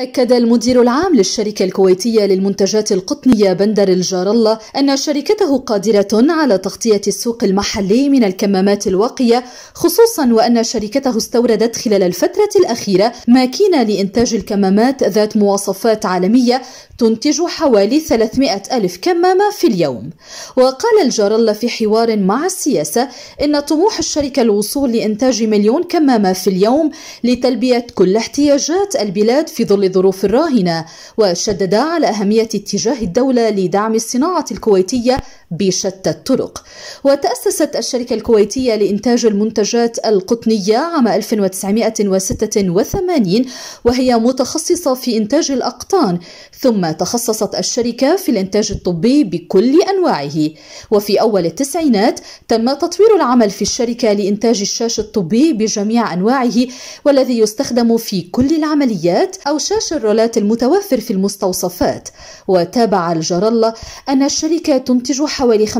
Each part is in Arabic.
أكد المدير العام للشركة الكويتية للمنتجات القطنية بندر الجار الله أن شركته قادرة على تغطية السوق المحلي من الكمامات الواقية خصوصا وأن شركته استوردت خلال الفترة الأخيرة ماكينة لإنتاج الكمامات ذات مواصفات عالمية تنتج حوالي 300 ألف كمامة في اليوم وقال الجار الله في حوار مع السياسة إن طموح الشركة الوصول لإنتاج مليون كمامة في اليوم لتلبية كل احتياجات البلاد في ظل الظروف الراهنة وشدد على أهمية اتجاه الدولة لدعم الصناعة الكويتية بشتى الطرق وتأسست الشركة الكويتية لإنتاج المنتجات القطنية عام 1986 وهي متخصصة في إنتاج الأقطان ثم تخصصت الشركة في الإنتاج الطبي بكل أنواعه وفي أول التسعينات تم تطوير العمل في الشركة لإنتاج الشاش الطبي بجميع أنواعه والذي يستخدم في كل العمليات أو شاش إنتاج الرولات المتوفر في المستوصفات وتابع الجرلة أن الشركة تنتج حوالي 95%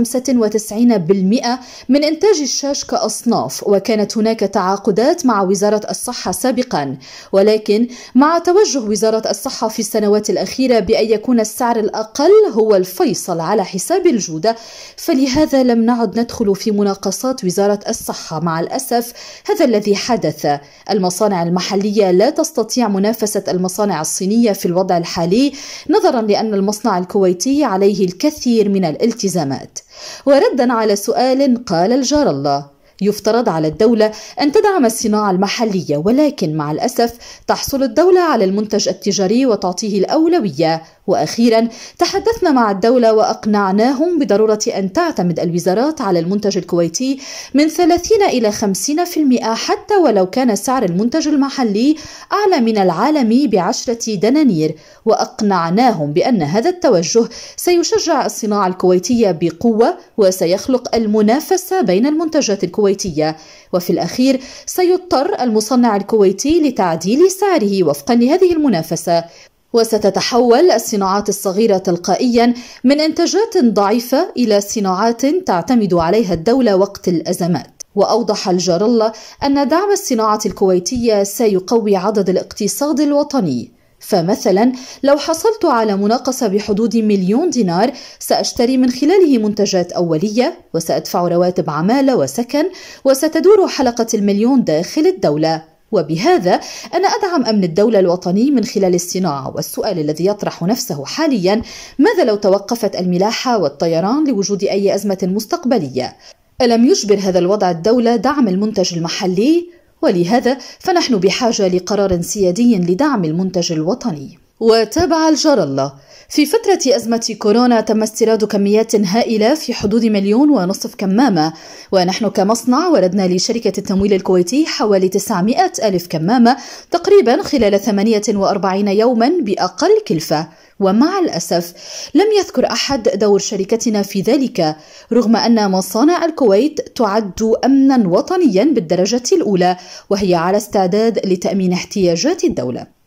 من إنتاج الشاش كأصناف وكانت هناك تعاقدات مع وزارة الصحة سابقا ولكن مع توجه وزارة الصحة في السنوات الأخيرة بأن يكون السعر الأقل هو الفيصل على حساب الجودة فلهذا لم نعد ندخل في مناقصات وزارة الصحة مع الأسف هذا الذي حدث المصانع المحلية لا تستطيع منافسة المصانع المصانع الصينية في الوضع الحالي نظرا لأن المصنع الكويتي عليه الكثير من الالتزامات وردا على سؤال قال الجار الله يفترض على الدولة أن تدعم الصناعة المحلية ولكن مع الأسف تحصل الدولة على المنتج التجاري وتعطيه الأولوية وأخيرا تحدثنا مع الدولة وأقنعناهم بضرورة أن تعتمد الوزارات على المنتج الكويتي من 30 إلى 50% حتى ولو كان سعر المنتج المحلي أعلى من العالمي بعشرة دنانير وأقنعناهم بأن هذا التوجه سيشجع الصناعة الكويتية بقوة وسيخلق المنافسة بين المنتجات الكويتية وفي الأخير سيضطر المصنع الكويتي لتعديل سعره وفقا لهذه المنافسة وستتحول الصناعات الصغيرة تلقائيا من إنتاجات ضعيفة إلى صناعات تعتمد عليها الدولة وقت الأزمات وأوضح الجار الله أن دعم الصناعة الكويتية سيقوي عدد الاقتصاد الوطني فمثلا لو حصلت على مناقصة بحدود مليون دينار سأشتري من خلاله منتجات أولية وسأدفع رواتب عمالة وسكن وستدور حلقة المليون داخل الدولة وبهذا أنا أدعم أمن الدولة الوطني من خلال الصناعة والسؤال الذي يطرح نفسه حاليا ماذا لو توقفت الملاحة والطيران لوجود أي أزمة مستقبلية؟ ألم يجبر هذا الوضع الدولة دعم المنتج المحلي؟ ولهذا فنحن بحاجة لقرار سيادي لدعم المنتج الوطني وتابع الجار الله في فترة أزمة كورونا تم استيراد كميات هائلة في حدود مليون ونصف كمامة ونحن كمصنع وردنا لشركة التمويل الكويتي حوالي 900 ألف كمامة تقريبا خلال 48 يوما بأقل كلفة ومع الأسف لم يذكر أحد دور شركتنا في ذلك رغم أن مصانع الكويت تعد أمنا وطنيا بالدرجة الأولى وهي على استعداد لتأمين احتياجات الدولة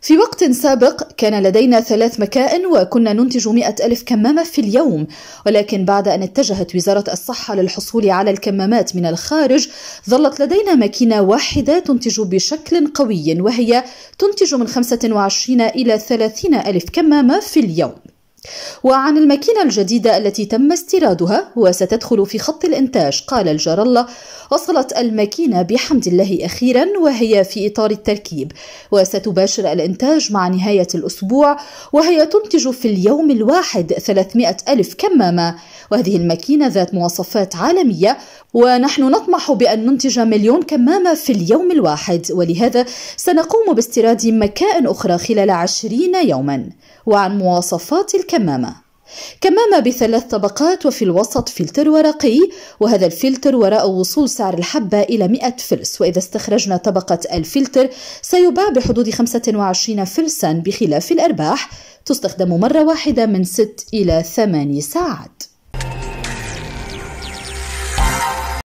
في وقت سابق كان لدينا ثلاث مكائن وكنا ننتج مئة ألف كمامة في اليوم ولكن بعد أن اتجهت وزارة الصحة للحصول على الكمامات من الخارج ظلت لدينا ماكينة واحدة تنتج بشكل قوي وهي تنتج من 25 إلى 30 ألف كمامة في اليوم وعن الماكينة الجديدة التي تم استيرادها وستدخل في خط الإنتاج قال الله وصلت الماكينة بحمد الله أخيرا وهي في إطار التركيب وستباشر الإنتاج مع نهاية الأسبوع وهي تنتج في اليوم الواحد 300 ألف كمامة وهذه الماكينة ذات مواصفات عالمية ونحن نطمح بأن ننتج مليون كمامة في اليوم الواحد ولهذا سنقوم باستيراد مكائن أخرى خلال عشرين يوما وعن مواصفات الكمامة كمامة كمامة بثلاث طبقات وفي الوسط فلتر ورقي وهذا الفلتر وراء وصول سعر الحبة إلى 100 فلس وإذا استخرجنا طبقة الفلتر سيباع بحدود 25 فلسا بخلاف الأرباح تستخدم مرة واحدة من 6 إلى 8 ساعات